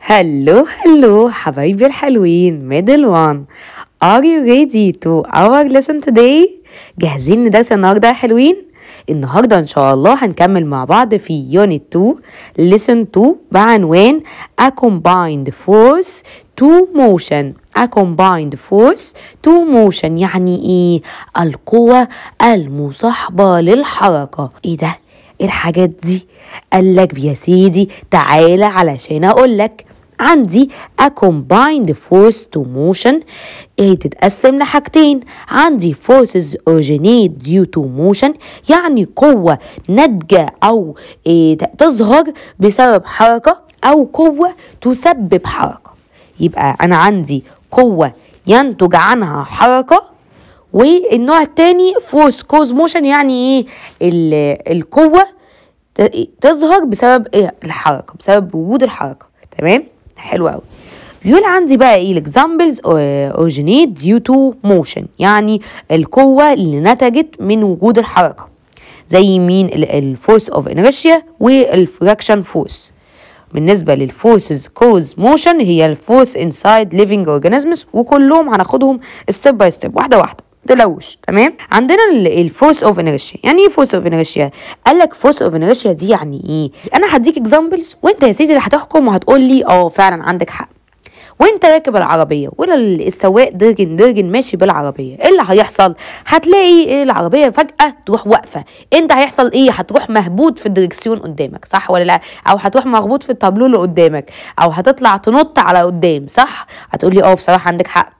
Hello, hello, حبايبي الحلوين ميدل وان Are you ready to our lesson today? جاهزين لدرس النهارده يا حلوين؟ النهارده ان شاء الله هنكمل مع بعض في يونت 2 ليسن 2 بعنوان A combined force to motion A combined force to motion يعني ايه القوة المصاحبة للحركة ايه ده إيه الحاجات دي قال لك يا سيدي تعالى علشان اقول لك عندي a combined force to motion هي تتقسم لحاجتين عندي forces originate due to motion يعني قوة ناتجة أو إيه تظهر بسبب حركة أو قوة تسبب حركة يبقى أنا عندي قوة ينتج عنها حركة والنوع التاني فورس كوز موشن يعني ايه القوة تظهر بسبب ايه الحركة بسبب وجود الحركة تمام حلو قوي بيقول عندي بقى ايه الاكزامبلز اوجينيت ديو تو موشن يعني القوه اللي نتجت من وجود الحركه زي مين الفورس اوف انرشيا والفراكشن فورس بالنسبه للفورسز كوز موشن هي الفورس انسايد ليفنج اورجانيزمز وكلهم هناخدهم ستيب باي ستيب واحده واحده تلوش تمام عندنا الفورس اوف انرشيا يعني ايه فورس اوف انرشيا قال لك فورس اوف انرشيا دي يعني ايه انا هديك اكزامبلز وانت يا سيدي اللي هتحكم وهتقول لي اه فعلا عندك حق وانت راكب العربيه ولا السواق درجن درجن ماشي بالعربيه ايه اللي هيحصل هتلاقي إيه؟ العربيه فجاه تروح واقفه انت هيحصل ايه هتروح مهبوط في الدركسيون قدامك صح ولا لا او هتروح مخبوط في التابلو اللي قدامك او هتطلع تنط على قدام صح هتقول لي اه بصراحه عندك حق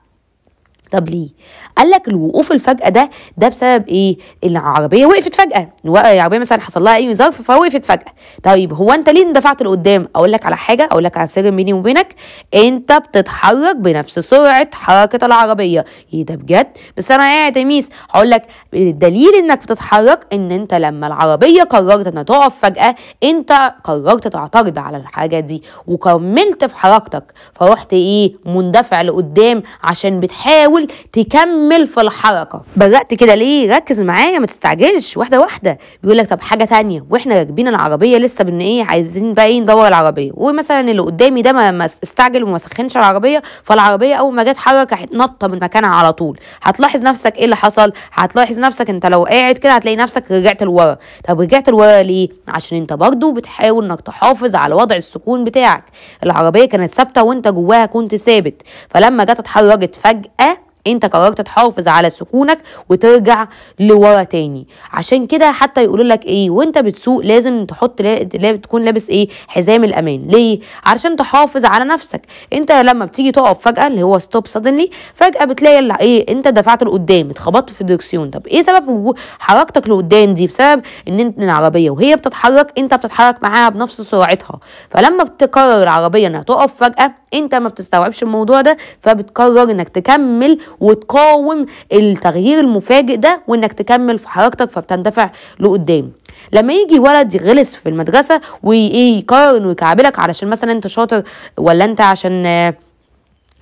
طب ليه قال لك الوقوف الفجاه ده ده بسبب ايه العربيه وقفت فجاه آه، العربيه مثلا حصل لها اي ظرف فوقفت فجاه طيب هو انت ليه اندفعت لقدام اقول لك على حاجه اقول لك على سر بيني وبينك انت بتتحرك بنفس سرعه حركه العربيه ايه ده بجد بس انا قاعد تميس هقول لك الدليل انك بتتحرك ان انت لما العربيه قررت انها تقف فجاه انت قررت تعترض على الحاجه دي وكملت في حركتك فرحت ايه مندفع لقدام عشان بتحاول تحاول تكمل في الحركه بدات كده ليه ركز معايا ما تستعجلش واحده واحده بيقول لك طب حاجه تانية واحنا راكبين العربيه لسه بن ايه عايزين بقى ايه ندور العربيه ومثلا اللي قدامي ده ما استعجل وما سخنش العربيه فالعربيه اول ما جت حركه هتنط من مكانها على طول هتلاحظ نفسك ايه اللي حصل هتلاحظ نفسك انت لو قاعد كده هتلاقي نفسك رجعت لورا طب رجعت لورا ليه عشان انت برضو بتحاول انك تحافظ على وضع السكون بتاعك العربيه كانت ثابته وانت جواها كنت ثابت فلما جت اتحركت فجاه انت قررت تحافظ على سكونك وترجع لورا تاني عشان كده حتى يقولوا لك ايه وانت بتسوق لازم تحط لا... تكون لابس ايه حزام الامان ليه علشان تحافظ على نفسك انت لما بتيجي تقف فجاه اللي هو ستوب سادنلي فجاه بتلاقي اللي ايه انت دفعت لقدام اتخبطت في الدركسيون طب ايه سبب حركتك لقدام دي بسبب ان انت العربيه وهي بتتحرك انت بتتحرك معاها بنفس سرعتها فلما بتقرر العربيه انها تقف فجاه انت ما بتستوعبش الموضوع ده فبتقرر انك تكمل وتقاوم التغيير المفاجئ ده وانك تكمل في حركتك فبتندفع لقدام لما يجي ولد يغلس في المدرسه ويقارن ويكعبلك علشان مثلا انت شاطر ولا انت عشان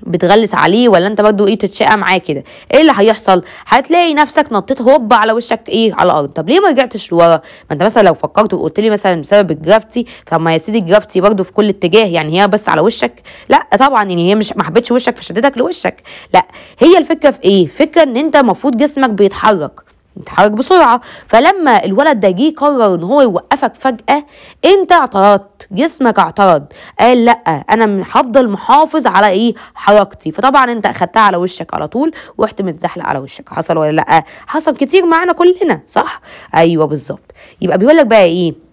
بتغلس عليه ولا انت برضه ايه تتشقى معاه كده ايه اللي هيحصل هتلاقي نفسك نطيت هوب على وشك ايه على الارض طب ليه ما رجعتش لورا ما انت مثلا لو فكرت وقلت لي مثلا بسبب الجرافتي طب ما يا سيدي الجرافتي برضه في كل اتجاه يعني هي بس على وشك لا طبعا يعني هي مش ما حبتش وشك فشدتك لوشك لا هي الفكره في ايه فكره ان انت المفروض جسمك بيتحرك بتتحرك بسرعه فلما الولد ده جه قرر ان هو يوقفك فجاه انت اعترضت جسمك اعترض قال لا انا هفضل محافظ على ايه حركتي فطبعا انت اخدتها على وشك على طول ورحت متزحلق على وشك حصل ولا لا حصل كتير معانا كلنا صح ايوه بالظبط يبقى بيقول لك بقى ايه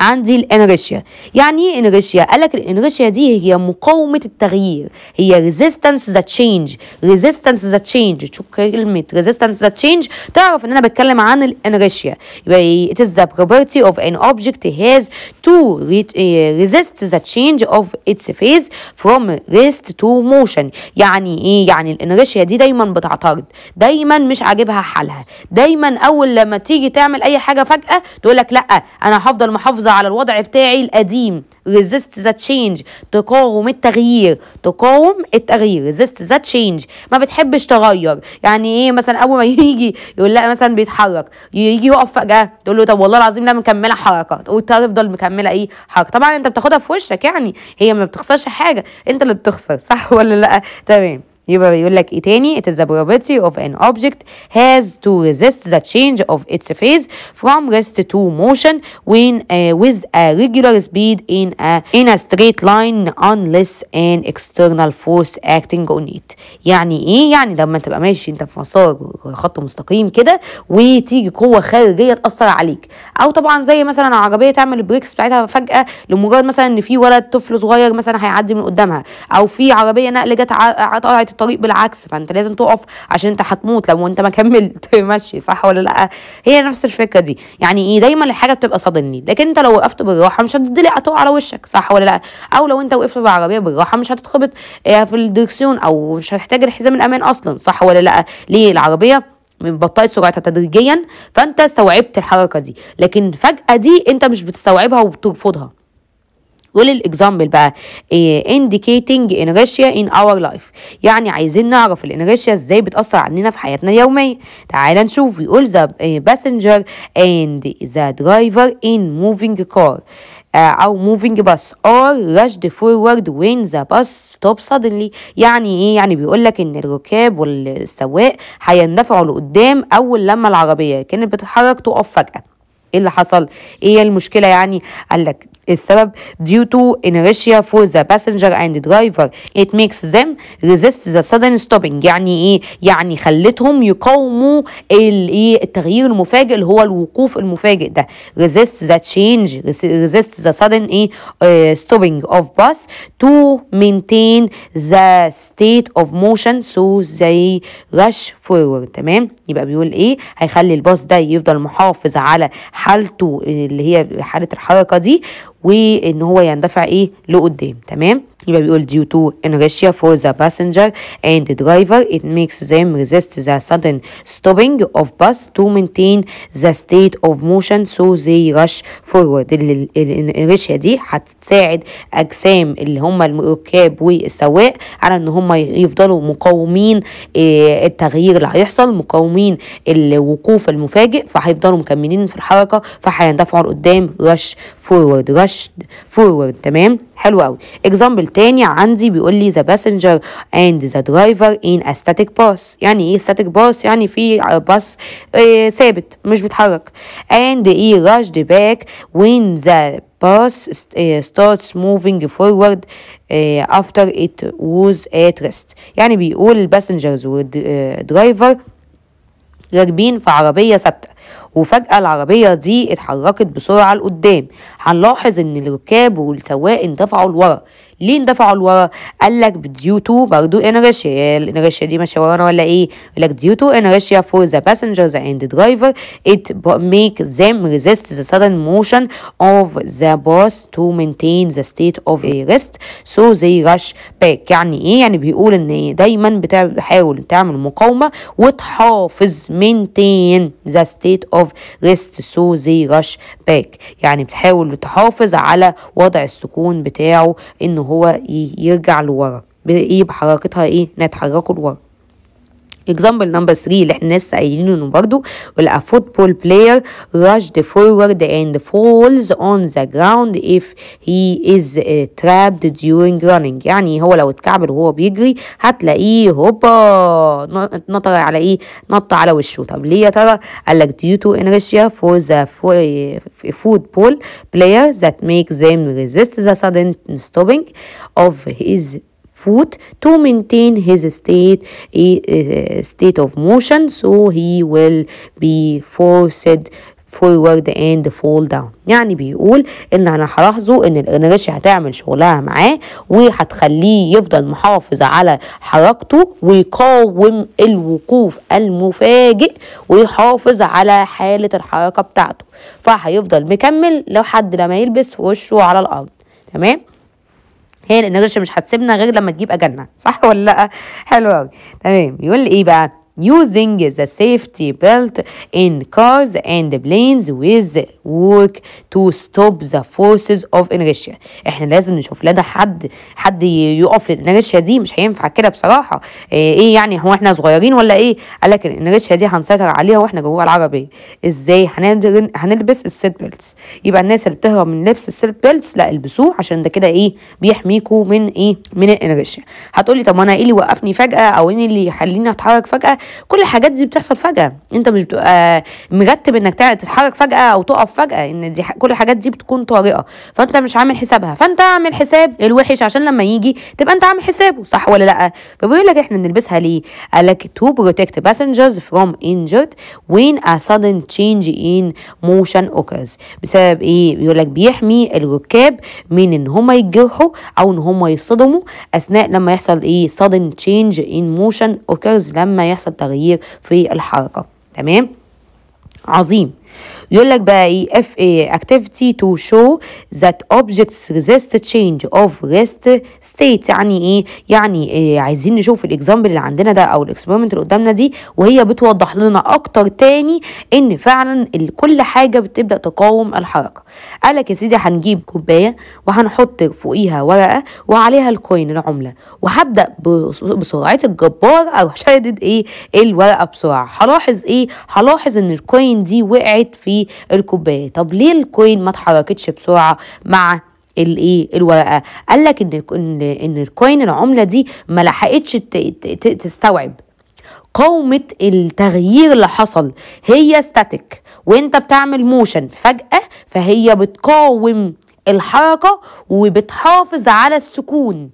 عندي الانرشيا يعني ايه انرشيا قال لك الانرشيا دي هي مقاومه التغيير هي ريزيستنس ذا تشينج ريزيستنس ذا تشينج شو كلمه ريزيستنس ذا تشينج تعرف ان انا بتكلم عن الانرشيا يبقى it is the property of an object has to eh, resist the change of its phase from rest to motion يعني ايه يعني الانرشيا دي دايما بتعترض دايما مش عاجبها حالها دايما اول لما تيجي تعمل اي حاجه فجاه تقول لك لا انا هفضل محافظه على الوضع بتاعي القديم resist the change تقاوم التغيير تقاوم التغيير resist the change ما بتحبش تغير يعني ايه مثلا اول ما يجي يقول لا مثلا بيتحرك يجي يقف فجاه تقول له طب والله العظيم لا مكمله حركه تقول تفضل مكمله ايه حركه طبعا انت بتاخدها في وشك يعني هي ما بتخسرش حاجه انت اللي بتخسر صح ولا لا تمام يبقى بيقول لك ايه تاني it is the property of an object has to resist the change of its phase from rest to motion when uh, with a regular speed in a in a straight line unless an external force acting on it يعني ايه يعني لما تبقى ماشي انت في مسار خط مستقيم كده وتيجي قوه خارجيه تاثر عليك او طبعا زي مثلا عربيه تعمل البريكس بتاعتها فجاه لمجرد مثلا ان في ولد طفل صغير مثلا هيعدي من قدامها او في عربيه نقل جت قطعت الطريق بالعكس فانت لازم تقف عشان انت هتموت لو انت ما كملت ماشي صح ولا لا هي نفس الفكره دي يعني ايه دايما الحاجه بتبقى صادمني لكن انت لو وقفت بالراحه مش هتدلع هتقع على وشك صح ولا لا او لو انت وقفت بالعربيه بالراحه مش هتتخبط آه، في الدركسيون او مش هتحتاج الحزام الامان اصلا صح ولا لا ليه العربيه من بطأت سرعتها تدريجيا فانت استوعبت الحركه دي لكن فجاه دي انت مش بتستوعبها وبترفضها وللاكزامبل بقى eh, indicating inertia in our life يعني عايزين نعرف الانرشيا ازاي بتاثر علينا في حياتنا اليوميه تعال نشوف بيقول the eh, passenger and the driver in moving car او eh, moving bus or rushed forward when the bus stops suddenly يعني ايه يعني بيقول لك ان الركاب والسواق هيندفعوا لقدام اول لما العربيه كانت بتتحرك تقف فجاه ايه اللي حصل ايه المشكله يعني قال لك السبب due to inertia for the passenger and driver it makes them resist the sudden stopping يعني ايه يعني خلتهم يقاوموا الايه التغيير المفاجئ اللي هو الوقوف المفاجئ ده resist the change resist the sudden ايه uh, stopping of bus to maintain the state of motion so they rush forward تمام يبقى بيقول ايه هيخلي الباص ده يفضل محافظ على حالته اللي هي حاله الحركه دي وان هو يندفع ايه لقدام تمام يبقى بيقول due to inertia for the passenger and the driver it makes them resist the sudden stopping of bus to maintain the state of motion so they rush forward الانرشيا دي هتساعد اجسام اللي هم الركاب والسواق على ان هم يفضلوا مقاومين آه، التغيير اللي هيحصل مقاومين الوقوف المفاجئ فهيفضلوا مكملين في الحركه فهيندفعوا لقدام rush forward rush forward تمام حلو قوي example تاني عندي بيقول لي passenger and the driver in a static bus يعني ايه static bus يعني في باص آه، ثابت مش بيتحرك and he rushed back when the bus آه، starts moving forward آه، after it was at rest يعني بيقول الباسنجرز والدرايفر راكبين في عربية ثابتة وفجأة العربية دي اتحركت بسرعة لقدام هنلاحظ ان الركاب والسواق اندفعوا لورا ليه اندفعوا لورا قال لك ديو تو برضو انرشيا الانرشيا دي ماشيه ورانا ولا ايه قال لك ديو تو انرشيا فور ذا باسنجرز اند درايفر ات ميك ذم ريزيست ذا سادن موشن اوف ذا باس تو مينتين ذا ستيت اوف ريست سو زي رش باك يعني ايه يعني بيقول ان دايما بتحاول تعمل مقاومه وتحافظ مينتين ذا ستيت اوف ريست سو زي رش باك يعني بتحاول لتحافظ تحافظ على وضع السكون بتاعه إن هو يرجع لورا إيه بحركتها إيه إنها تحركه لورا example number 3 اللي احنا لسه قايلينه برضه ولا football player rushed forward and falls on the ground if he is trapped during running يعني هو لو اتكعبل وهو بيجري هتلاقيه هوبا نطر على ايه نط على وشه طب ليه يا ترى قال لك due to inertia for the football player that makes them resist the sudden stopping of his foot to maintain his state a, a eh, state of motion so he will be forced forward and fall down يعني بيقول ان انا هلاحظه ان الانرشيا هتعمل شغلها معاه وهتخليه يفضل محافظ على حركته ويقاوم الوقوف المفاجئ ويحافظ على حاله الحركه بتاعته فهيفضل مكمل لحد لما يلبس وشه على الارض تمام هي لان غش مش هتسيبنا غير لما تجيب اجلنا صح ولا لا حلو قوي تمام يقول لي ايه بقى using the safety belt in cars and planes with work to stop the forces of inertia احنا لازم نشوف لنا حد حد يقف للانرشيا دي مش هينفع كده بصراحه إيه،, ايه يعني هو احنا صغيرين ولا ايه قال لك الانرشيا دي هنسيطر عليها واحنا جوه العربيه ازاي هنلبس السيت بيلتس يبقى الناس اللي بتهرب من لبس السيت بيلتس لا البسوه عشان ده كده ايه بيحميكوا من ايه من الانرشيا هتقولي طب ما انا ايه اللي وقفني فجاه او ايه اللي يخليني اتحرك فجاه كل الحاجات دي بتحصل فجاه انت مش بتبقى آه، مرتب انك تتحرك فجاه او تقف فجاه ان دي كل الحاجات دي بتكون طارئه فانت مش عامل حسابها فانت عامل حساب الوحش عشان لما يجي تبقى انت عامل حسابه صح ولا لا فبيقول لك احنا بنلبسها ليه قال لك to protect passengers from injured when a sudden change in motion occurs بسبب ايه بيقول لك بيحمي الركاب من ان هما يتجرحوا او ان هما يصطدموا اثناء لما يحصل ايه sudden change in motion occurs لما يحصل تغيير في الحركه تمام عظيم يقول لك بقى ايه اف اي activity to show that objects ريزيست change of ريست state يعني ايه يعني إيه عايزين نشوف الاكزامبل اللي عندنا ده او الاكسبيرمنت اللي قدامنا دي وهي بتوضح لنا اكتر تاني ان فعلا كل حاجه بتبدا تقاوم الحركه قال لك يا سيدي هنجيب كوبايه وهنحط فوقيها ورقه وعليها الكوين العمله وهبدا بسرعه الجبار او شادد ايه الورقه بسرعه هلاحظ ايه هلاحظ ان الكوين دي وقعت في الكوبايه طب ليه الكوين ما اتحركتش بسرعه مع الايه الورقه قال لك ان ان ان الكوين العمله دي ما لحقتش تستوعب قومة التغيير اللي حصل هي ستاتيك وانت بتعمل موشن فجأة فهي بتقاوم الحركة وبتحافظ على السكون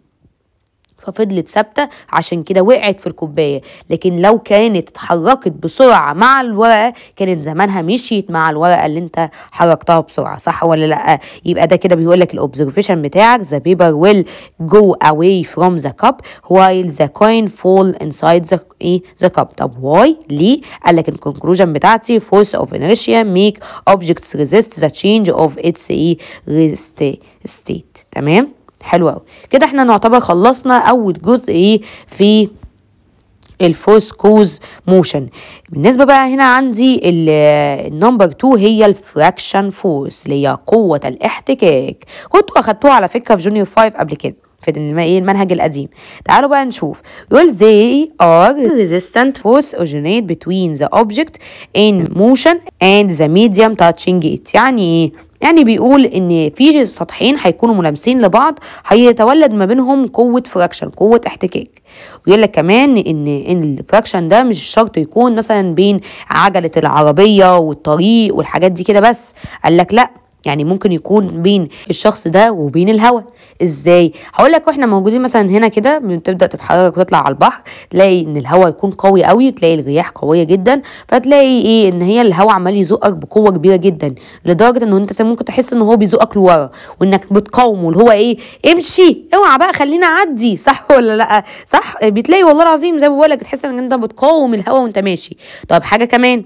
ففضلت ثابته عشان كده وقعت في الكوبايه لكن لو كانت اتحركت بسرعه مع الورقه كانت زمانها مشيت مع الورقه اللي انت حركتها بسرعه صح ولا لا يبقى ده كده بيقول لك الاوبزرفيشن بتاعك the paper will go away from the cup while the coin fall inside the ايه the cup طب واي ليه قال لك الكونكلوجن بتاعتي force of inertia make objects resist the change of its ايه state تمام حلو قوي كده احنا نعتبر خلصنا اول جزء ايه في الفورس كوز موشن بالنسبه بقى هنا عندي النمبر 2 هي الفراكشن فورس اللي هي قوه الاحتكاك كنتوا اخدتوها على فكره في جونيور 5 قبل كده في ايه المنهج القديم تعالوا بقى نشوف يقول they are resistant force اوجينيت between the object in motion and the medium touching it يعني ايه يعني بيقول ان في سطحين هيكونوا ملامسين لبعض هيتولد ما بينهم قوه فراكشن قوه احتكاك ويقول لك كمان ان ان الفراكشن ده مش شرط يكون مثلا بين عجله العربيه والطريق والحاجات دي كده بس قال لك لا يعني ممكن يكون بين الشخص ده وبين الهوا ازاي هقول لك واحنا موجودين مثلا هنا كده بتبدا تتحرك وتطلع على البحر تلاقي ان الهوا يكون قوي قوي تلاقي الرياح قويه جدا فتلاقي ايه ان هي الهوا عمال يزقك بقوه كبيره جدا لدرجه ان انت ممكن تحس ان هو بيزقك لورا وانك بتقاومه اللي هو ايه امشي اوعى بقى خلينا اعدي صح ولا لا صح بتلاقي والله العظيم زي ما بقول لك تحس ان انت بتقاوم الهوا وانت ماشي طب حاجه كمان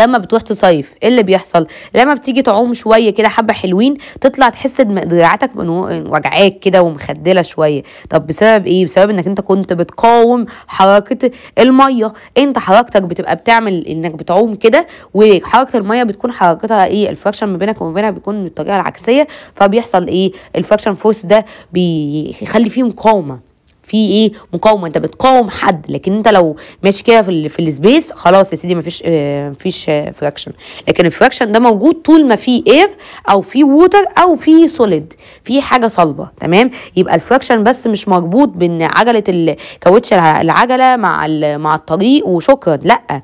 لما بتروح تصيف ايه اللي بيحصل لما بتيجي تعوم شويه كده حبه حلوين تطلع تحس دراعاتك من وجعاك كده ومخدله شويه طب بسبب ايه بسبب انك انت كنت بتقاوم حركه الميه انت حركتك بتبقى بتعمل انك بتعوم كده وحركه الميه بتكون حركتها ايه الفراكشن ما بينك وما بينها بيكون بالطريقه العكسيه فبيحصل ايه الفراكشن فورس ده بيخلي فيه مقاومه في ايه مقاومه انت بتقاوم حد لكن انت لو ماشي كده في, في السبيس خلاص يا سيدي مفيش آه، مفيش فراكشن لكن الفراكشن ده موجود طول ما في اير او في ووتر او في سوليد في حاجه صلبه تمام يبقى الفراكشن بس مش مربوط بان عجله الكاوتش العجله مع مع الطريق وشكرا لا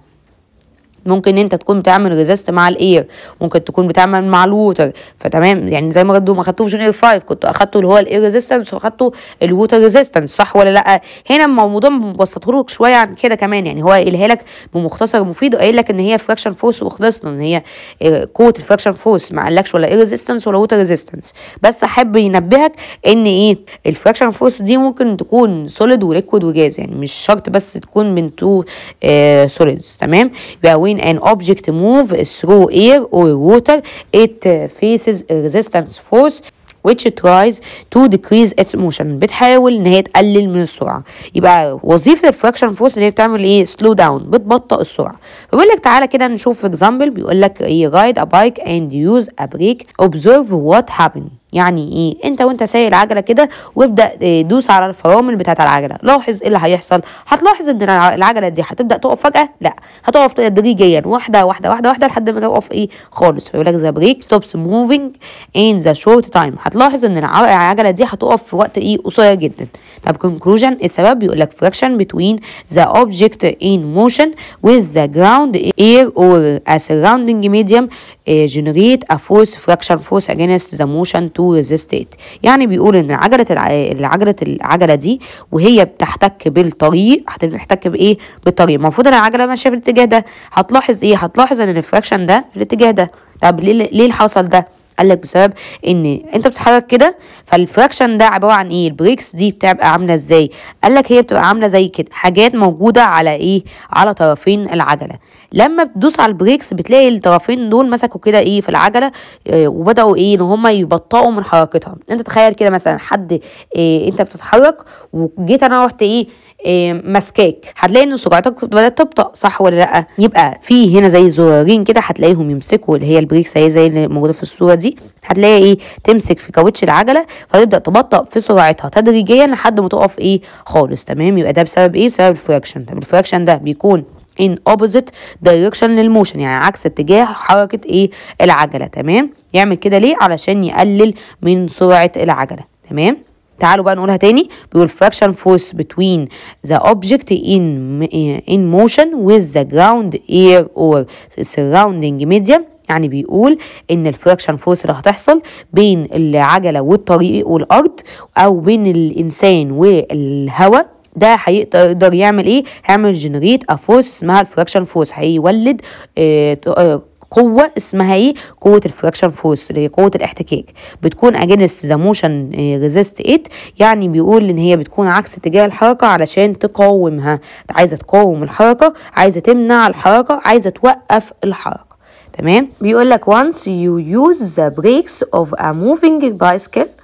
ممكن انت تكون بتعمل ريزست مع الاير ممكن تكون بتعمل مع الووتر فتمام يعني زي ما ردوا ما خدتوش جونيور 5 كنت اخدته اللي هو الاير ريزيستنس واخدته الووتر ريزيستنس صح ولا لا هنا الموضوع مبسطه لك شويه عن كده كمان يعني هو قايلها لك بمختصر مفيد وقايل لك ان هي فراكشن فورس وخلصنا ان هي آه، قوه الفراكشن فورس ما قالكش ولا اير ريزيستنس ولا ووتر ريزيستنس بس احب ينبهك ان ايه الفراكشن فورس دي ممكن تكون سوليد وليكويد وجاز يعني مش شرط بس تكون من تو سوليدز آه، تمام يبقى وين when an object moves through air or water it uh, faces resistance force which tries to decrease its motion بتحاول ان هي تقلل من السرعه يبقى وظيفه الفراكشن فورس اللي هي بتعمل ايه سلو داون بتبطئ السرعه بيقول لك تعالى كده نشوف اكزامبل بيقول لك ايه رايد ا بايك اند يوز ا بريك اوبزرف وات هابن يعني ايه انت وانت سايق العجله كده وابدا آه، دوس على الفرامل بتاعه العجله لاحظ ايه اللي هيحصل هتلاحظ ان العجله دي هتبدا تقف فجاه لا هتقف تدريجيا واحده واحده واحده واحده لحد ما تقف ايه خالص فيقول لك ذا بريك ستوبس موفينج ان ذا شورت تايم هتلاحظ ان العجله دي هتقف في وقت ايه قصير جدا طب كونكلوجن السبب بيقول لك فراكشن بتوين ذا اوبجكت ان موشن with the ground air or a surrounding medium جنريت ا فورس فراكشن فورس اجينست ذا موشن تو ريزيست ات يعني بيقول ان عجله عجله العجله دي وهي بتحتك بالطريق هتحتك بايه بالطريق المفروض ان العجله ماشيه في الاتجاه ده هتلاحظ ايه هتلاحظ ان الفراكشن ده في الاتجاه ده طب ليه ليه حصل ده قال لك بسبب ان انت بتتحرك كده فالفراكشن ده عباره عن ايه البريكس دي بتبقى عامله ازاي قال لك هي بتبقى عامله زي كده حاجات موجوده على ايه على طرفين العجله لما بتدوس على البريكس بتلاقي الطرفين دول مسكوا كده ايه في العجله إيه وبداوا ايه ان هم يبطئوا من حركتها انت تخيل كده مثلا حد إيه انت بتتحرك وجيت انا رحت ايه إيه، ماسكاك هتلاقي ان سرعتك بدات تبطا صح ولا لا يبقى في هنا زي زرارين كده هتلاقيهم يمسكوا اللي هي البريكس اهي زي اللي موجوده في الصوره دي هتلاقي ايه تمسك في كاوتش العجله فتبدا تبطا في سرعتها تدريجيا لحد ما تقف ايه خالص تمام يبقى ده بسبب ايه بسبب الفراكشن طب الفراكشن ده بيكون in opposite direction للموشن يعني عكس اتجاه حركه ايه العجله تمام يعمل كده ليه علشان يقلل من سرعه العجله تمام تعالوا بقى نقولها تاني بيقول فراكشن فورس بتوين ذا اوبجكت ان ان موشن وذ ذا جراوند اير اور surrounding ميديا يعني بيقول ان الفراكشن فورس اللي هتحصل بين العجله والطريق والارض او بين الانسان والهواء ده هيقدر يعمل ايه هيعمل جنريت ا فورس اسمها الفراكشن فورس هيولد آه، آه، قوه اسمها ايه قوه الفراكشن فورس اللي هي قوه الاحتكاك بتكون اجينست ذا موشن ريزيست 8 يعني بيقول ان هي بتكون عكس اتجاه الحركه علشان تقاومها عايزه تقاوم الحركه عايزه تمنع الحركه عايزه توقف الحركه تمام بيقول لك once you use the brakes of a moving bicycle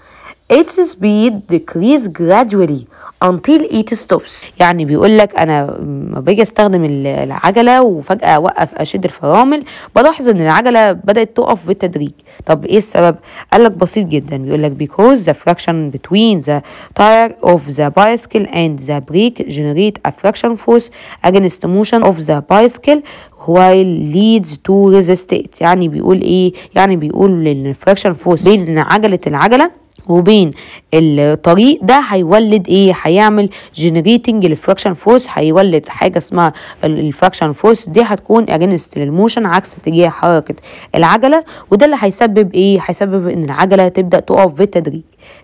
its speed decrease gradually until it stops يعني بيقول لك انا لما باجي استخدم العجله وفجاه اوقف اشد الفرامل بلاحظ ان العجله بدات تقف بالتدريج طب ايه السبب قال لك بسيط جدا بيقول لك because the fraction between the tire of the bicycle and the brake generate a fraction force against motion of the bicycle while leads to resistance يعني بيقول ايه يعني بيقول ان الفراكشن فورس بين عجله العجله وبين الطريق ده هيولد ايه هيعمل جنريتنج للفراكشن فورس هيولد حاجه اسمها الفراكشن فورس دي هتكون اجينست للموشن عكس اتجاه حركه العجله وده اللي هيسبب ايه هيسبب ان العجله تبدا تقف بالتدريج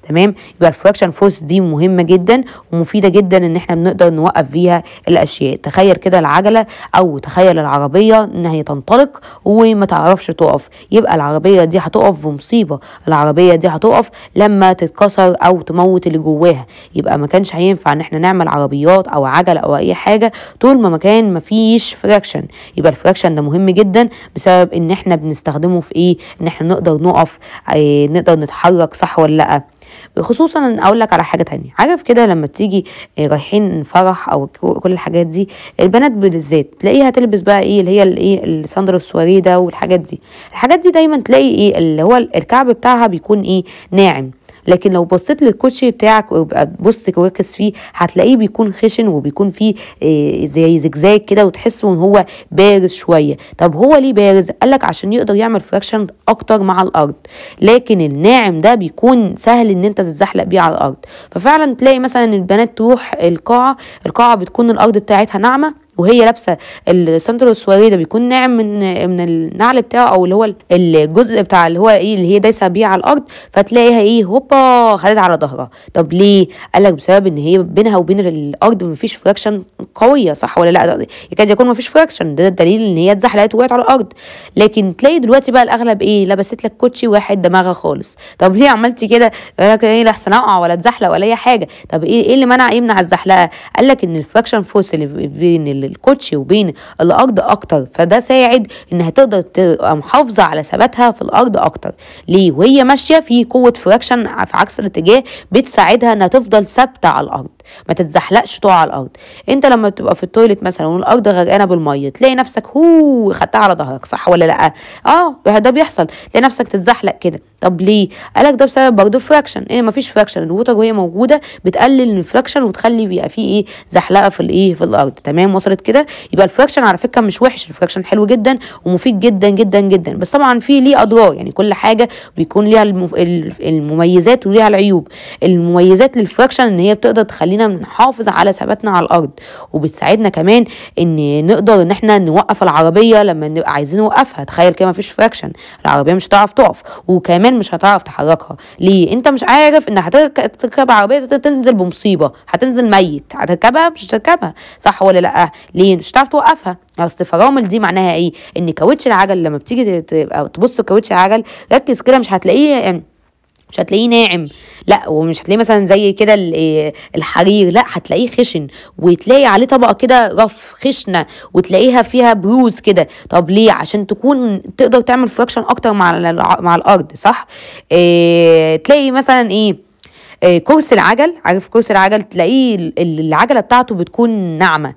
تمام يبقى الفراكشن فورس دي مهمه جدا ومفيده جدا ان احنا بنقدر نوقف فيها الاشياء تخيل كده العجله او تخيل العربيه ان هي تنطلق وما تعرفش تقف يبقى العربيه دي هتقف بمصيبه العربيه دي هتقف لما تتكسر او تموت اللي جواها يبقى ما كانش هينفع ان احنا نعمل عربيات او عجله او اي حاجه طول ما مكان ما فيش فراكشن يبقى الفراكشن ده مهم جدا بسبب ان احنا بنستخدمه في ايه ان احنا نقدر نقف ايه نقدر نتحرك صح ولا لا خصوصا اقول لك على حاجه تانية عارف كده لما تيجي آه، رايحين فرح او كل الحاجات دي البنات بالذات تلاقيها تلبس بقى ايه اللي هي الايه الساندر السواري ده والحاجات دي الحاجات دي دايما تلاقي ايه اللي هو الكعب بتاعها بيكون ايه ناعم لكن لو بصيت للكوتشي بتاعك ويبقى بص وركز فيه هتلاقيه بيكون خشن وبيكون فيه إيه زي زجزاج كده وتحسه ان هو بارز شويه طب هو ليه بارز قالك عشان يقدر يعمل فراكشن اكتر مع الارض لكن الناعم ده بيكون سهل ان انت تتزحلق بيه على الارض ففعلا تلاقي مثلا البنات تروح القاعه القاعه بتكون الارض بتاعتها ناعمه وهي لابسه السندر السواريه ده بيكون ناعم من من النعل بتاعه او اللي هو الجزء بتاع اللي هو ايه اللي هي دايسه بيه على الارض فتلاقيها ايه هوبا خدت على ظهرها طب ليه قال لك بسبب ان هي بينها وبين الارض مفيش فراكشن قويه صح ولا لا يكاد يكون مفيش فراكشن ده دليل ان هي اتزحلقت وقعت على الارض لكن تلاقي دلوقتي بقى الاغلب ايه لبست لك كوتشي واحد دماغها خالص طب ليه عملتي كده قال لك ايه لحسن اقع ولا اتزحلق ولا اي حاجه طب ايه ايه اللي منع يمنع إيه الزحلقه قال لك ان الفراكشن فورس اللي بين الكوتشي وبين الارض اكتر فده ساعد انها تقدر تبقى محافظه على ثباتها في الارض اكتر ليه وهي ماشيه في قوه فراكشن في عكس الاتجاه بتساعدها انها تفضل ثابته على الارض ما تتزحلقش تقع على الارض انت لما تبقى في التويلت مثلا والارض غرقانه بالميه تلاقي نفسك هو خدتها على ظهرك صح ولا لا اه ده بيحصل تلاقي نفسك تتزحلق كده طب ليه قالك ده بسبب برضه الفراكشن ان إيه مفيش فراكشن الوتر وهي موجوده بتقلل الفراكشن وتخلي بيبقى فيه ايه زحلقه في الايه في الارض تمام وصلت بالظبط كده يبقى الفراكشن على فكره مش وحش الفراكشن حلو جدا ومفيد جدا جدا جدا بس طبعا في ليه اضرار يعني كل حاجه بيكون ليها المميزات وليها العيوب المميزات للفراكشن ان هي بتقدر تخلينا نحافظ على ثباتنا على الارض وبتساعدنا كمان ان نقدر ان احنا نوقف العربيه لما نبقى عايزين نوقفها تخيل كده مفيش فراكشن العربيه مش هتعرف تقف وكمان مش هتعرف تحركها ليه انت مش عارف ان هتركب عربيه تنزل بمصيبه هتنزل ميت هتركبها مش هتركبها صح ولا لا ليه مش هتعرف توقفها اصل فرامل دي معناها ايه ان كاوتش العجل لما بتيجي تبص كاوتش العجل ركز كده مش هتلاقيه يعني مش هتلاقيه ناعم لا ومش هتلاقيه مثلا زي كده إيه، الحرير لا هتلاقيه خشن وتلاقي عليه طبقه كده رف خشنه وتلاقيها فيها بروز كده طب ليه عشان تكون تقدر تعمل فراكشن اكتر مع مع الارض صح إيه تلاقي مثلا ايه آه، كرسي العجل عارف كرسي العجل تلاقيه العجله بتاعته بتكون ناعمه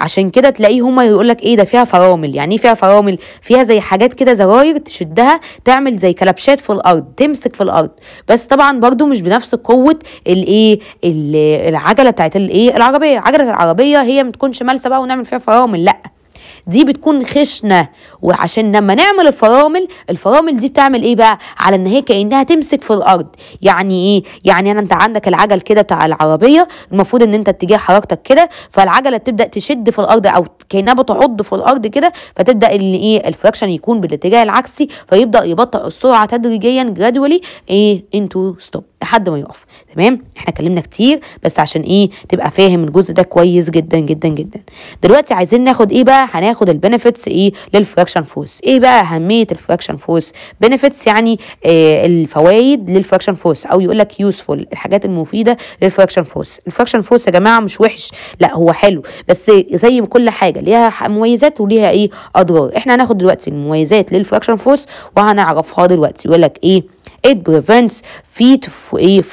عشان كده تلاقيه هما يقولك ايه ده فيها فرامل يعني ايه فيها فرامل فيها زي حاجات كده زراير تشدها تعمل زي كلبشات في الارض تمسك في الارض بس طبعا برضو مش بنفس قوه الايه العجله بتاعت الايه العربيه عجله العربيه هي ما تكونش مالسه بقى ونعمل فيها فرامل لا دي بتكون خشنه وعشان لما نعمل الفرامل الفرامل دي بتعمل ايه بقى على ان هي كانها تمسك في الارض يعني ايه يعني انا انت عندك العجل كده بتاع العربيه المفروض ان انت اتجاه حركتك كده فالعجله بتبدا تشد في الارض او كانها بتعض في الارض كده فتبدا ان ايه الفراكشن يكون بالاتجاه العكسي فيبدا يبطئ السرعه تدريجيا جرادولي ايه انتو ستوب لحد ما يقف تمام احنا اتكلمنا كتير بس عشان ايه تبقى فاهم الجزء ده كويس جدا جدا جدا دلوقتي عايزين ناخد ايه بقى هناخد البنفيتس ايه للفراكشن فورس ايه بقى اهميه الفراكشن فورس بنفيتس يعني آه الفوائد للفراكشن فورس او يقول لك يوسفول الحاجات المفيده للفراكشن فورس الفراكشن فورس يا جماعه مش وحش لا هو حلو بس زي كل حاجه ليها مميزات وليها ايه اضرار احنا هناخد دلوقتي المميزات للفراكشن فورس وهنعرفها دلوقتي يقول لك ايه it prevents feet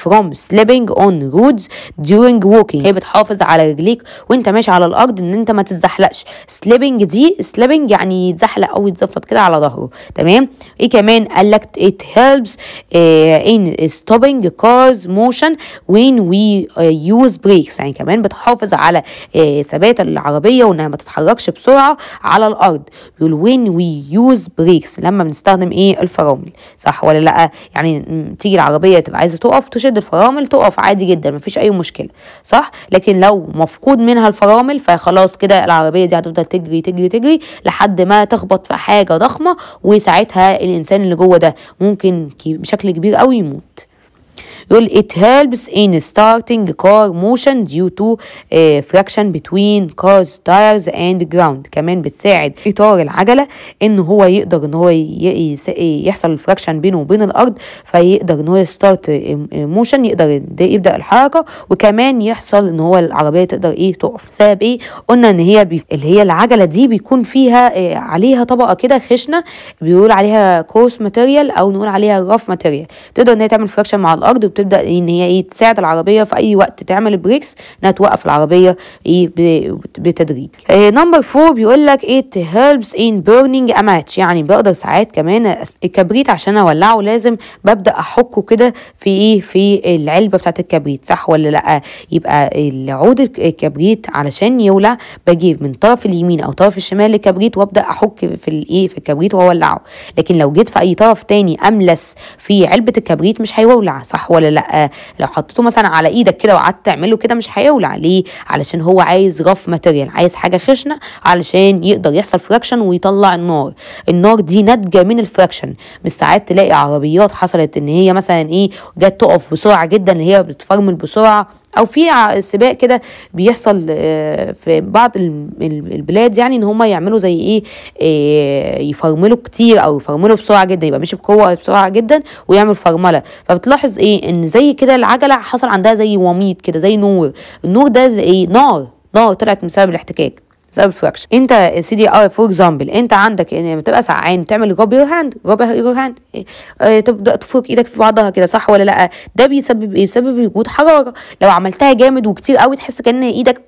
from slipping on roads during walking هي بتحافظ على رجليك وانت ماشي على الارض ان انت ما تتزحلقش slipping دي slipping يعني يتزحلق او يتزفط كده على ظهره تمام ايه كمان قال لك it helps eh, in stopping cars motion when we eh, use brakes يعني كمان بتحافظ على eh, ثبات العربيه وانها ما تتحركش بسرعه على الارض بيقول when we use brakes لما بنستخدم ايه الفرامل صح ولا لا يعني تيجي العربيه العربيه تبقى عايزه تقف تشد الفرامل تقف عادي جدا مفيش اي مشكله صح لكن لو مفقود منها الفرامل فخلاص كده العربيه دي هتفضل تجري تجري تجري لحد ما تخبط في حاجه ضخمه وساعتها الانسان اللي جوه ده ممكن بشكل كبير قوي يموت يقول it helps in starting car motion due to uh, آه، fraction between cars tires and ground كمان بتساعد اطار العجله ان هو يقدر ان هو يحصل الفراكشن بينه وبين الارض فيقدر ان هو يستارت موشن آه، يقدر يبدا الحركه وكمان يحصل ان هو العربيه تقدر ايه تقف سبب ايه قلنا ان هي بي... اللي هي العجله دي بيكون فيها إيه عليها طبقه كده خشنه بيقول عليها كورس ماتيريال او نقول عليها راف ماتيريال تقدر ان هي تعمل فراكشن مع الارض وتبدا إيه، ان هي ايه تساعد العربيه في اي وقت تعمل البريكس انها توقف العربيه ايه بتدريج إيه نمبر 4 بيقول لك ايه هيلبس ان بيرنينج ا ماتش يعني بقدر ساعات كمان الكبريت عشان اولعه لازم ببدا احكه كده في ايه في العلبه بتاعت الكبريت صح ولا لا يبقى العود الكبريت علشان يولع بجيب من طرف اليمين او طرف الشمال الكبريت وابدا احك في الايه في الكبريت واولعه لكن لو جيت في اي طرف تاني املس في علبه الكبريت مش هيولع صح ولا لا لو حطيته مثلا على ايدك كده وقعدت تعمله كده مش هيولع ليه علشان هو عايز رف ماتيريال عايز حاجه خشنه علشان يقدر يحصل فراكشن ويطلع النار النار دي ناتجه من الفراكشن مش ساعات تلاقي عربيات حصلت ان هي مثلا ايه جت تقف بسرعه جدا اللي هي بتفرمل بسرعه او في سباق كده بيحصل آه، في بعض البلاد يعني ان هم يعملوا زي ايه آه، يفرملوا كتير او يفرملوا بسرعه جدا يبقى مش بقوه بسرعه جدا ويعمل فرمله فبتلاحظ ايه ان زي كده العجله حصل عندها زي وميض كده زي نور النور ده ايه نار نار طلعت بسبب الاحتكاك بسبب الفراكشن انت سيدي ار فور اكزامبل انت عندك ان يعني لما تبقى سعان تعمل جوب يور هاند جوب يور هاند تبدا تفرك ايدك في بعضها كده صح ولا لا ده بيسبب ايه بيسبب وجود حراره لو عملتها جامد وكتير قوي تحس كان ايدك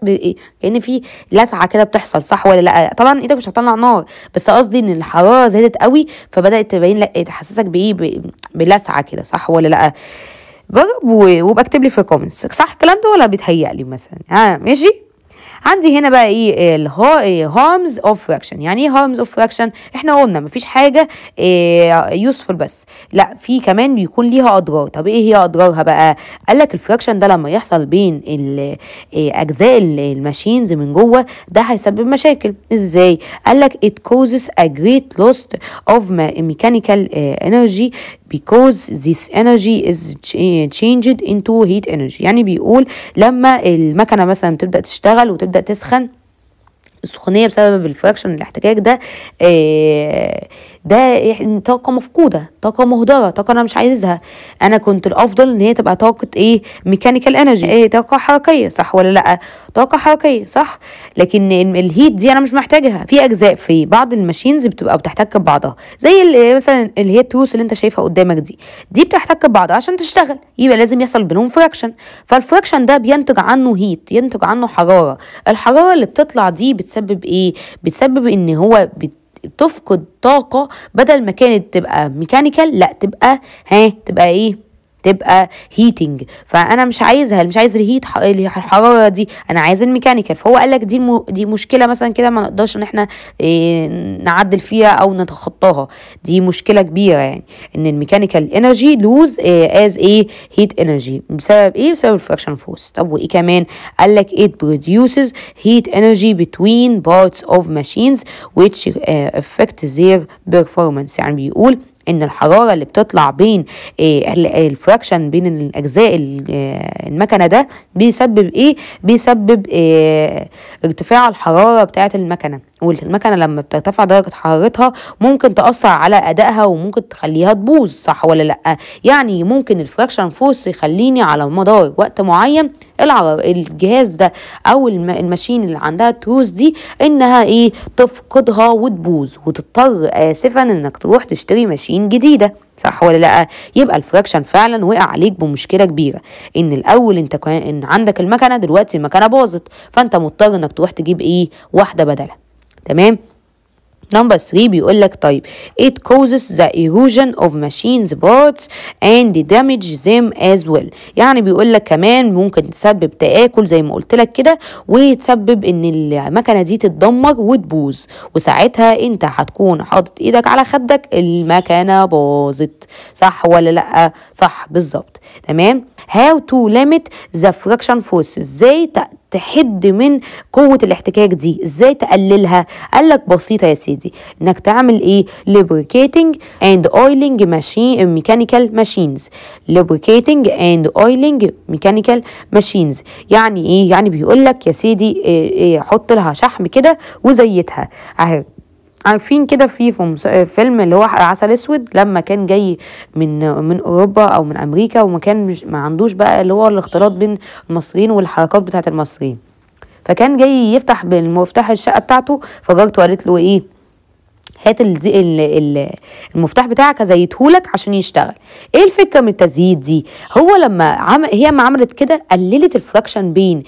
كان في لسعه كده بتحصل صح ولا لا طبعا ايدك مش هتطلع نار بس قصدي ان الحراره زادت قوي فبدات تبين لا تحسسك بايه بلسعه كده صح ولا لا جرب وابقى اكتب لي في الكومنتس صح الكلام ده ولا بيتهيألي مثلا ها آه ماشي عندي هنا بقى ايه الهارمز اوف فراكشن يعني ايه هومز اوف فراكشن احنا قلنا مفيش حاجه يوسفل آه، بس لا في كمان بيكون ليها اضرار طب ايه هي اضرارها بقى قال لك الفراكشن ده لما يحصل بين آه، اجزاء الماشينز من جوه ده هيسبب مشاكل ازاي قال لك it causes a great loss of mechanical آه، energy because this energy is changed into heat energy يعني بيقول لما المكنه مثلا بتبدا تشتغل وتبدا تسخن السخونيه بسبب الفراكشن الاحتكاك ده آه، ده يعني طاقه مفقوده طاقه مهدره طاقه انا مش عايزها انا كنت الافضل ان هي تبقى طاقه ايه ميكانيكال انرجي ايه طاقه حركيه صح ولا لا طاقه حركيه صح لكن الهيت دي انا مش محتاجها في اجزاء في بعض الماشينز بتبقى بتحتك ببعضها زي مثلا اللي هي التروس اللي انت شايفها قدامك دي دي بتحتك ببعضها عشان تشتغل يبقى لازم يحصل بينهم فراكشن فالفراكشن ده بينتج عنه هيت ينتج عنه حراره الحراره اللي بتطلع دي بت بتسبب ايه بتسبب ان هو بت بتفقد طاقة بدل ما كانت تبقى ميكانيكال لا تبقى ها تبقى ايه تبقى هيتنج فانا مش عايزها مش عايز الهيت الحراره دي انا عايز الميكانيكال فهو قال لك دي م... دي مشكله مثلا كده ما نقدرش ان احنا إيه نعدل فيها او نتخطاها دي مشكله كبيره يعني ان الميكانيكال انرجي لوز از ايه هيت انرجي بسبب ايه بسبب الفراكشن فورس طب وايه كمان قال لك it produces heat energy between parts of machines which آه، affect their performance يعني بيقول ان الحراره اللي بتطلع بين آه، الفراكشن آه، بين الاجزاء آه، المكنه ده بيسبب ايه بيسبب ارتفاع الحراره بتاعه المكنه والمكنه لما بترتفع درجه حرارتها ممكن تاثر على ادائها وممكن تخليها تبوظ صح ولا لا يعني ممكن الفراكشن فورس يخليني على مدار وقت معين الجهاز ده او الماشين اللي عندها التروس دي انها ايه تفقدها وتبوظ وتضطر اسفا انك تروح تشتري ماشين جديده صح ولا لا يبقى الفراكشن فعلا وقع عليك بمشكله كبيره ان الاول انت كان عندك المكنه دلوقتي المكنه باظت فانت مضطر انك تروح تجيب ايه واحده بدلها تمام نمبر 3 بيقول لك طيب it causes the erosion of machines parts and damage them as well يعني بيقول لك كمان ممكن تسبب تآكل زي ما قلت لك كده وتسبب ان المكنه دي تتدمر وتبوظ وساعتها انت هتكون حاطط ايدك على خدك المكنه باظت صح ولا لا صح بالظبط تمام how to limit the friction force ازاي تحد من قوه الاحتكاك دي ازاي تقللها قال لك بسيطه يا سيدي انك تعمل ايه lubricating and oiling machine mechanical machines lubricating and oiling mechanical machines يعني ايه يعني بيقول لك يا سيدي إيه إيه حط لها شحم كده وزيتها اهي عارفين كده في آه، فيلم اللي هو عسل اسود لما كان جاي من من اوروبا او من امريكا وما كان مش ما عندوش بقى اللي هو الاختلاط بين المصريين والحركات بتاعه المصريين فكان جاي يفتح بالمفتاح الشقه بتاعته فجارته قالت له ايه هات المفتاح بتاعك هزيتهولك عشان يشتغل ايه الفكره من التزييت دي هو لما عم هي لما عملت كده قللت الفراكشن بين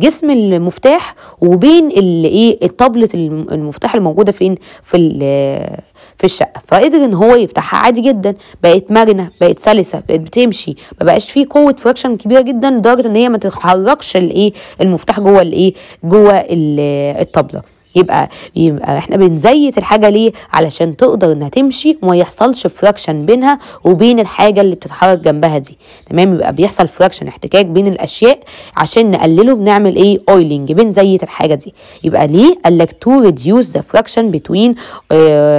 جسم المفتاح وبين الايه طبله المفتاح الموجوده فين في في الشقه فقدر ان هو يفتحها عادي جدا بقت مرنه بقت سلسه بقت بتمشي ما بقاش فيه قوه فراكشن كبيره جدا لدرجه ان هي ما تتحركش الايه المفتاح جوه الايه جوه الطبله يبقى يبقى احنا بنزيت الحاجه ليه علشان تقدر انها تمشي وما يحصلش فراكشن بينها وبين الحاجه اللي بتتحرك جنبها دي تمام يبقى بيحصل فراكشن احتكاك بين الاشياء عشان نقلله بنعمل ايه اويلنج بنزيت الحاجه دي يبقى ليه قال لك تو ريديوس ذا فراكشن بتوين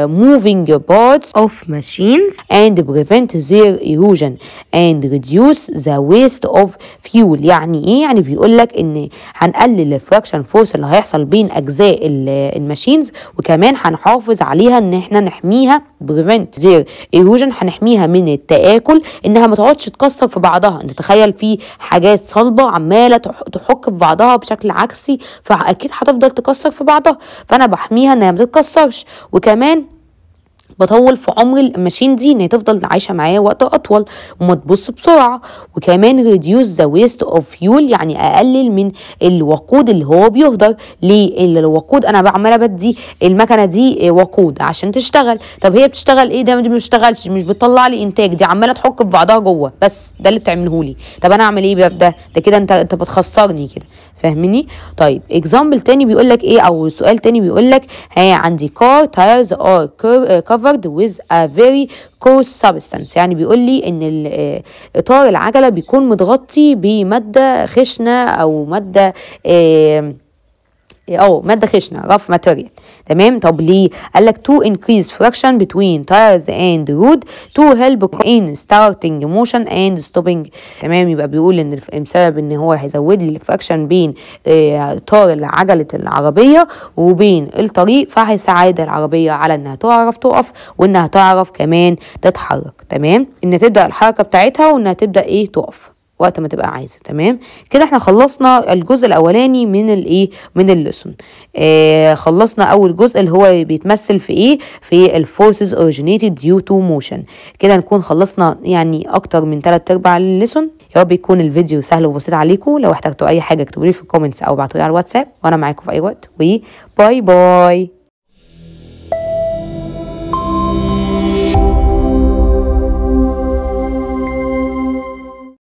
موفينج بارتس اوف ماشينز اند بريفنت زير ايروجن اند ريديوس ذا ويست اوف فيول يعني ايه يعني بيقول لك ان هنقلل الفراكشن فورس اللي هيحصل بين اجزاء ال الماشينز وكمان هنحافظ عليها ان احنا نحميها بريفنت زير ايروجن هنحميها من التاكل انها ما تقعدش تكسر في بعضها انت تخيل في حاجات صلبه عماله تحك في بعضها بشكل عكسي فاكيد هتفضل تكسر في بعضها فانا بحميها انها ما تتكسرش وكمان بطول في عمر الماشين دي ان هي تفضل عايشه معايا وقت اطول وما تبص بسرعه وكمان ريديوس ذا ويست اوف فيول يعني اقلل من الوقود اللي هو بيهدر ليه الوقود انا عماله بدي المكنه دي وقود عشان تشتغل طب هي بتشتغل ايه ده ما بتشتغلش مش بتطلع لي انتاج دي عماله تحك في بعضها جوه بس ده اللي بتعمله لي طب انا اعمل ايه بقى ده ده كده انت انت بتخسرني كده فاهمني طيب اكزامبل تاني بيقول لك ايه او سؤال تاني بيقول لك ها عندي كار تايرز ار كفر covered with a very coarse substance يعني بيقول لي ان آه، اطار العجله بيكون متغطي بماده خشنه او ماده آه اه ماده خشنه رف ماتيريال تمام طب ليه قال لك تو انكريز فراكشن بتوين تايرز اند رود تو هيلب ان ستارتنج موشن اند ستوبنج تمام يبقى بيقول ان بسبب ان هو هيزود لي الفراكشن بين آه طار عجله العربيه وبين الطريق فهيساعد العربيه على انها تعرف تقف وانها تعرف كمان تتحرك تمام ان تبدا الحركه بتاعتها وانها تبدا ايه تقف وقت ما تبقى عايزه تمام كده احنا خلصنا الجزء الاولاني من الايه من الليسون اه خلصنا اول جزء اللي هو بيتمثل في ايه في الفورسز originated due to motion كده نكون خلصنا يعني اكتر من 3 ارباع الليسون يا رب يكون الفيديو سهل وبسيط عليكم لو احتجتوا اي حاجه اكتبوا لي في الكومنتس او ابعتوا لي على الواتساب وانا معاكم في اي وقت وباي باي